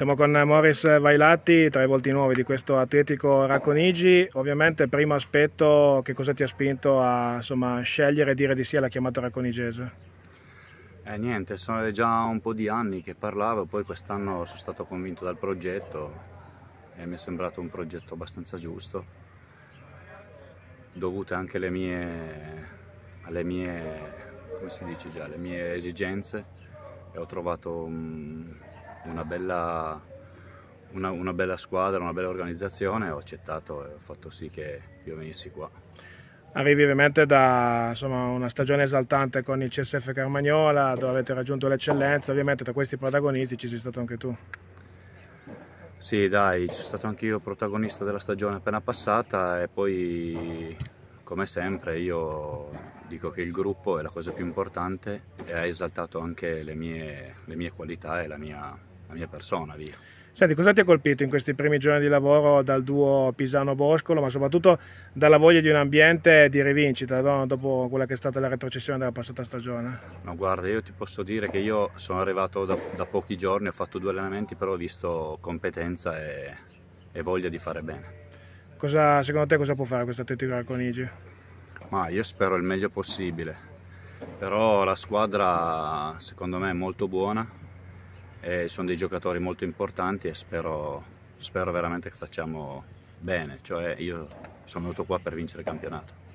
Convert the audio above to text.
Siamo con Morris Vailatti, tra i volti nuovi di questo Atletico Racconigi. Ovviamente primo aspetto, che cosa ti ha spinto a insomma, scegliere e dire di sì alla chiamata racconigese? Eh, niente, sono già un po' di anni che parlavo, poi quest'anno sono stato convinto dal progetto e mi è sembrato un progetto abbastanza giusto, dovute anche alle mie, alle mie, come si dice già, alle mie esigenze e ho trovato... Um, una bella, una, una bella squadra, una bella organizzazione e ho accettato e ho fatto sì che io venissi qua. Arrivi ovviamente da insomma, una stagione esaltante con il CSF Carmagnola dove avete raggiunto l'eccellenza, ovviamente tra questi protagonisti ci sei stato anche tu. Sì dai, sono stato anch'io protagonista della stagione appena passata e poi come sempre io dico che il gruppo è la cosa più importante e ha esaltato anche le mie, le mie qualità e la mia la mia persona via. Senti, cosa ti ha colpito in questi primi giorni di lavoro dal duo Pisano-Boscolo, ma soprattutto dalla voglia di un ambiente di rivincita no? dopo quella che è stata la retrocessione della passata stagione? No, guarda, io ti posso dire che io sono arrivato da, da pochi giorni, ho fatto due allenamenti, però ho visto competenza e, e voglia di fare bene. Cosa, secondo te cosa può fare questa atletica al Conigi? Ma io spero il meglio possibile, però la squadra secondo me è molto buona, eh, sono dei giocatori molto importanti e spero, spero veramente che facciamo bene, cioè io sono venuto qua per vincere il campionato.